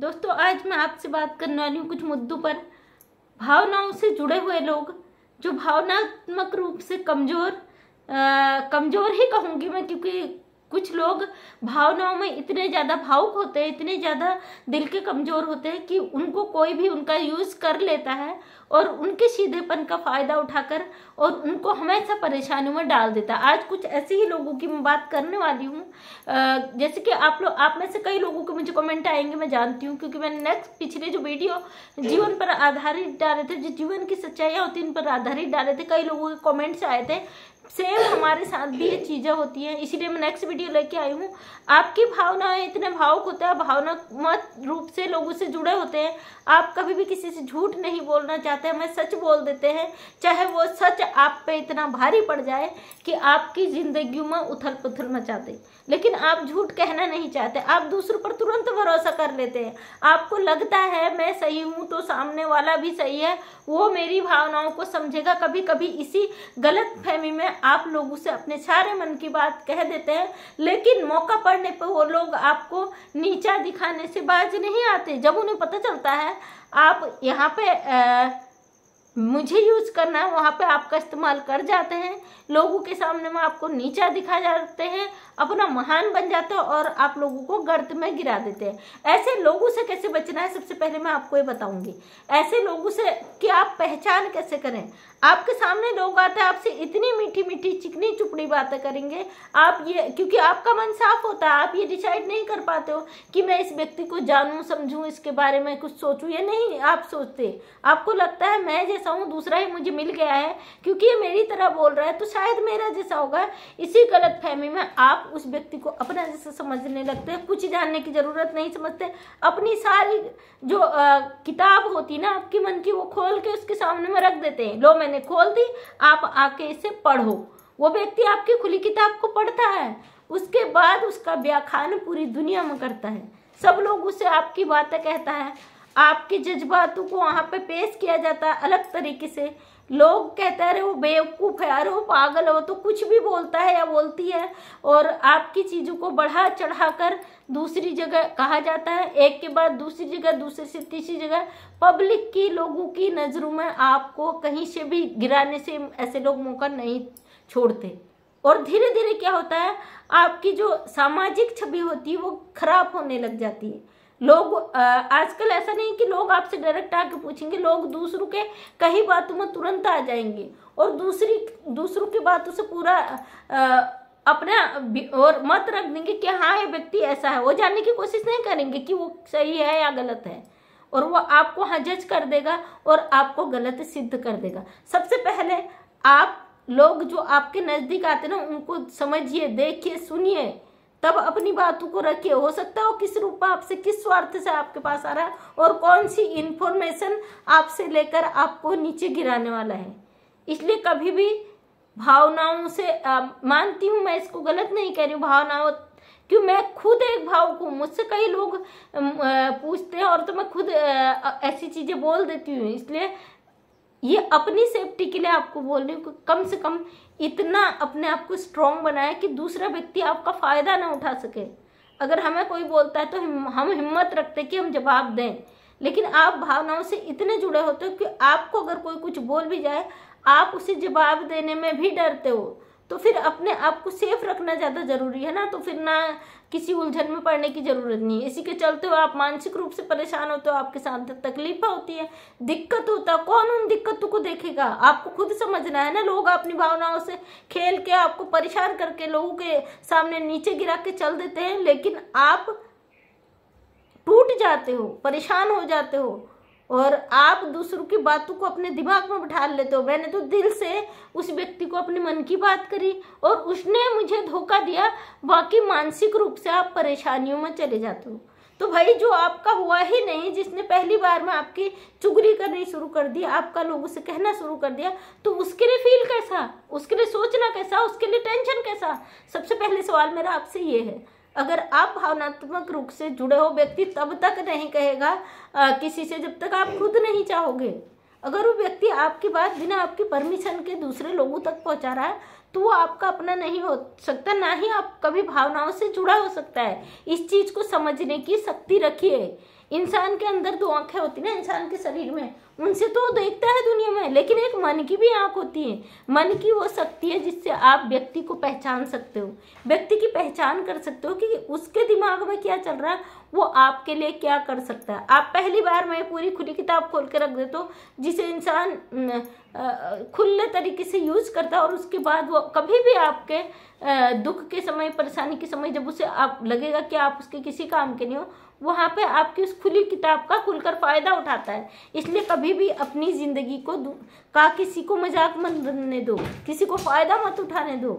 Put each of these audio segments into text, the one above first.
दोस्तों आज मैं आपसे बात करने वाली हूँ कुछ मुद्दों पर भावनाओं से जुड़े हुए लोग जो भावनात्मक रूप से कमज़ोर कमज़ोर ही कहूँगी मैं क्योंकि कुछ लोग भावनाओं में इतने ज़्यादा भावुक होते हैं इतने ज़्यादा दिल के कमज़ोर होते हैं कि उनको कोई भी उनका यूज़ कर लेता है और उनके सीधेपन का फ़ायदा उठाकर और उनको हमेशा परेशानियों में डाल देता है आज कुछ ऐसे ही लोगों की मैं बात करने वाली हूँ जैसे कि आप लोग आप में से कई लोगों के मुझे कमेंट आएंगे मैं जानती हूँ क्योंकि मैंने नेक्स्ट पिछले जो वीडियो जीवन पर आधारित डाले थे जो जीवन की सच्चाइयाँ होती उन पर आधारित डाले थे कई लोगों के कॉमेंट्स आए थे सेम हमारे साथ भी ये चीज़ें होती हैं इसीलिए मैं नेक्स्ट वीडियो लेके आई हूँ आपकी भावनाएं इतने भावुक होते हैं भावनात्मक रूप से लोगों से जुड़े होते हैं आप कभी भी किसी से झूठ नहीं बोलना चाहते हैं मैं सच बोल देते हैं चाहे वो सच आप पे इतना भारी पड़ जाए कि आपकी ज़िंदगी में उथल पुथल मचाते लेकिन आप झूठ कहना नहीं चाहते आप दूसरों पर तुरंत भरोसा कर लेते हैं आपको लगता है मैं सही हूँ तो सामने वाला भी सही है वो मेरी भावनाओं को समझेगा कभी कभी इसी गलत फहमी में आप लोगों से अपने सारे मन की बात कह देते हैं लेकिन मौका पड़ने पर वो लोग आपको नीचा दिखाने से बाज नहीं आते जब उन्हें पता चलता है आप यहाँ पे आ, मुझे यूज़ करना है वहाँ पे आपका इस्तेमाल कर जाते हैं लोगों के सामने में आपको नीचा दिखा जाते हैं अपना महान बन जाते हैं और आप लोगों को गर्त में गिरा देते हैं ऐसे लोगों से कैसे बचना है सबसे पहले मैं आपको ये बताऊंगी ऐसे लोगों से कि आप पहचान कैसे करें आपके सामने लोग आते हैं आपसे इतनी मीठी मीठी चिकनी चुपड़ी बातें करेंगे आप ये क्योंकि आपका मन साफ होता है आप ये डिसाइड नहीं कर पाते हो कि मैं इस व्यक्ति को जानूं समझूं इसके बारे में कुछ सोचूं या नहीं आप सोचते आपको लगता है मैं जैसा हूँ दूसरा ही मुझे मिल गया है क्योंकि ये मेरी तरह बोल रहा है तो शायद मेरा जैसा होगा इसी गलत फहमी में आप उस व्यक्ति को अपना जैसा समझने लगते हैं कुछ जानने की ज़रूरत नहीं समझते अपनी सारी जो किताब होती ना आपके मन की वो खोल के उसके सामने में रख देते हैं लो मैंने मैंने खोल दी आप आके इसे पढ़ो वो व्यक्ति आपकी खुली किताब को पढ़ता है उसके बाद उसका व्याख्यान पूरी दुनिया में करता है सब लोग उसे आपकी बातें कहता है आपके जज्बातों को वहाँ पे पेश किया जाता है अलग तरीके से लोग कहते हैं अरे वो बेवकूफ़ है अरे वो पागल है वो तो कुछ भी बोलता है या बोलती है और आपकी चीज़ों को बढ़ा चढ़ा कर दूसरी जगह कहा जाता है एक के बाद दूसरी जगह दूसरे से तीसरी जगह पब्लिक की लोगों की नज़रों में आपको कहीं से भी गिराने से ऐसे लोग मौका नहीं छोड़ते और धीरे धीरे क्या होता है आपकी जो सामाजिक छवि होती है वो खराब होने लग जाती है लोग आजकल ऐसा नहीं कि लोग आपसे डायरेक्ट आके पूछेंगे लोग दूसरों के कई बातों में तुरंत आ जाएंगे और दूसरी दूसरों की बातों से पूरा अपना और मत रख देंगे कि हाँ ये व्यक्ति ऐसा है वो जानने की कोशिश नहीं करेंगे कि वो सही है या गलत है और वो आपको हाँ जज कर देगा और आपको गलत सिद्ध कर देगा सबसे पहले आप लोग जो आपके नज़दीक आते ना उनको समझिए देखिए सुनिए तब अपनी बातों को रखिए हो सकता है किस रूप में आपसे किस स्वार्थ से आपके पास आ रहा है और कौन सी इन्फॉर्मेशन आपसे लेकर आपको नीचे गिराने वाला है इसलिए कभी भी भावनाओं से मानती हूँ मैं इसको गलत नहीं कह रही हूँ भावनाओं क्यों मैं खुद एक भावुक हूँ मुझसे कई लोग पूछते हैं और तो मैं खुद ऐसी चीज़ें बोल देती हूँ इसलिए ये अपनी सेफ्टी के लिए आपको बोल रही हूँ कम से कम इतना अपने आप को स्ट्रांग बनाए कि दूसरा व्यक्ति आपका फायदा ना उठा सके अगर हमें कोई बोलता है तो हम हिम्मत रखते कि हम जवाब दें लेकिन आप भावनाओं से इतने जुड़े होते हो कि आपको अगर कोई कुछ बोल भी जाए आप उसे जवाब देने में भी डरते हो तो फिर अपने आप को सेफ रखना ज़्यादा ज़रूरी है ना तो फिर ना किसी उलझन में पड़ने की ज़रूरत नहीं है इसी के चलते हो आप मानसिक रूप से परेशान हो तो आपके साथ तकलीफ होती है दिक्कत होता है कौन उन दिक्कतों को देखेगा आपको खुद समझना है ना लोग अपनी भावनाओं से खेल के आपको परेशान करके लोगों के सामने नीचे गिरा के चल देते हैं लेकिन आप टूट जाते हो परेशान हो जाते हो और आप दूसरों की बातों को अपने दिमाग में बिठा लेते हो मैंने तो दिल से उस व्यक्ति को अपने मन की बात करी और उसने मुझे धोखा दिया बाकी मानसिक रूप से आप परेशानियों में चले जाते हो तो भाई जो आपका हुआ ही नहीं जिसने पहली बार में आपकी चुगली करनी शुरू कर दी आपका लोगों से कहना शुरू कर दिया तो उसके लिए फील कैसा उसके लिए सोचना कैसा उसके लिए टेंशन कैसा सबसे पहले सवाल मेरा आपसे ये है अगर आप भावनात्मक रूप से जुड़े हो व्यक्ति तब तक नहीं कहेगा आ, किसी से जब तक आप खुद नहीं चाहोगे अगर वो व्यक्ति आपकी बात बिना आपकी परमिशन के दूसरे लोगों तक पहुंचा रहा है तो वो आपका अपना नहीं हो सकता ना ही आप कभी भावनाओं से जुड़ा हो सकता है इस चीज को समझने की शक्ति रखिए इंसान के अंदर दो आंखें होती ना इंसान के शरीर में उनसे तो देखता है दुनिया में लेकिन एक मन की भी आंख होती है मन की वो शक्ति है जिससे आप व्यक्ति को पहचान सकते हो व्यक्ति की पहचान कर सकते हो कि उसके दिमाग में क्या चल रहा है वो आपके लिए क्या कर सकता है आप पहली बार मैं पूरी खुली किताब खोल के रख देता हूँ जिसे इंसान खुले तरीके से यूज़ करता है और उसके बाद वो कभी भी आपके दुख के समय परेशानी के समय जब उसे आप लगेगा कि आप उसके किसी काम के नहीं हो वहाँ पे आपकी उस खुली किताब का खुलकर फ़ायदा उठाता है इसलिए कभी भी अपनी ज़िंदगी को का किसी को मजाक मत बनने दो किसी को फ़ायदा मत उठाने दो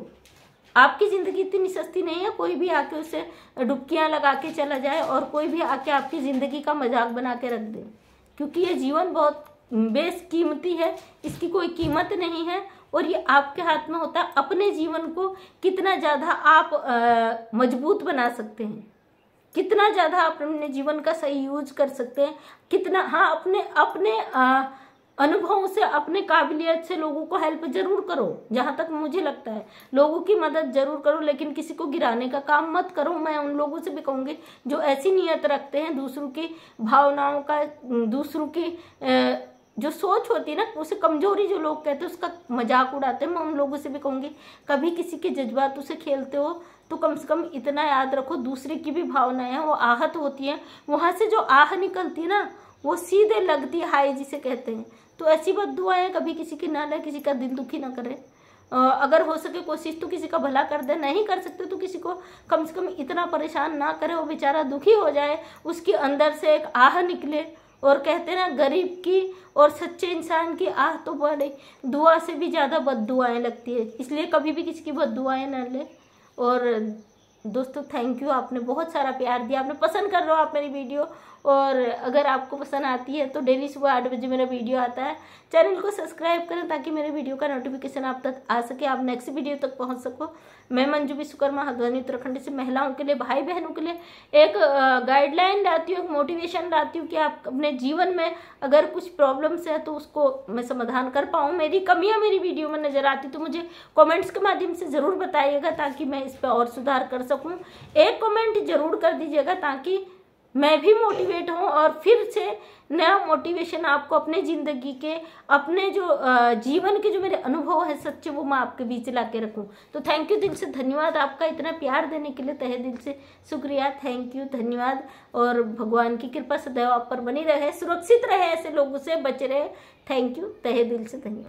आपकी ज़िंदगी इतनी सस्ती नहीं है कोई भी आके उसे डुबकियां लगा के चला जाए और कोई भी आके आपकी ज़िंदगी का मजाक बना के रख दे क्योंकि ये जीवन बहुत बेस कीमती है इसकी कोई कीमत नहीं है और ये आपके हाथ में होता है अपने जीवन को कितना ज़्यादा आप मजबूत बना सकते हैं कितना ज़्यादा आप अपने जीवन का सही यूज कर सकते हैं कितना हाँ अपने अपने आ, अनुभवों से अपने काबिलियत से लोगों को हेल्प जरूर करो जहाँ तक मुझे लगता है लोगों की मदद जरूर करो लेकिन किसी को गिराने का काम मत करो मैं उन लोगों से भी कहूँगी जो ऐसी नियत रखते हैं दूसरों की भावनाओं का दूसरों की जो सोच होती है ना उसे कमजोरी जो लोग कहते हैं उसका मजाक उड़ाते हैं मैं उन लोगों से भी कहूँगी कभी किसी के जज्बात उसे खेलते हो तो कम से कम इतना याद रखो दूसरे की भी भावनाएं हैं वो आहत होती हैं वहाँ से जो आह निकलती है ना वो सीधे लगती हाय हाई जिसे कहते हैं तो ऐसी बात दुआएं कभी किसी की ना लें किसी का दिल दुखी ना करें अगर हो सके कोशिश तो किसी का भला कर दे नहीं कर सकते तो किसी को कम से कम इतना परेशान ना करे वो बेचारा दुखी हो जाए उसके अंदर से एक आह निकले और कहते ना गरीब की और सच्चे इंसान की आह तो बड़े दुआ से भी ज़्यादा बद दुआएँ लगती है इसलिए कभी भी किसी की बद दुआएँ ना लें और दोस्तों थैंक यू आपने बहुत सारा प्यार दिया आपने पसंद कर रहे हो आप मेरी वीडियो और अगर आपको पसंद आती है तो डेली सुबह आठ बजे मेरा वीडियो आता है चैनल को सब्सक्राइब करें ताकि मेरे वीडियो का नोटिफिकेशन आप तक आ सके आप नेक्स्ट वीडियो तक पहुँच सको मैं मंजू विश्वकर्मा हल्द्वानी उत्तराखंड से महिलाओं के लिए भाई बहनों के लिए एक गाइडलाइन लाती हूँ एक मोटिवेशन लाती हूँ कि आप अपने जीवन में अगर कुछ प्रॉब्लम्स है तो उसको मैं समाधान कर पाऊँ मेरी कमियाँ मेरी वीडियो में नज़र आती तो मुझे कॉमेंट्स के माध्यम से ज़रूर बताइएगा ताकि मैं इस पर और सुधार कर सकूँ एक कॉमेंट ज़रूर कर दीजिएगा ताकि मैं भी मोटिवेट हूँ और फिर से नया मोटिवेशन आपको अपने ज़िंदगी के अपने जो जीवन के जो मेरे अनुभव है सच्चे वो मैं आपके बीच ला के रखूँ तो थैंक यू दिल से धन्यवाद आपका इतना प्यार देने के लिए तहे दिल से शुक्रिया थैंक यू धन्यवाद और भगवान की कृपा सदैव आप पर बनी रहे सुरक्षित रहे ऐसे लोगों से बच रहे थैंक यू तहे दिल से धन्यवाद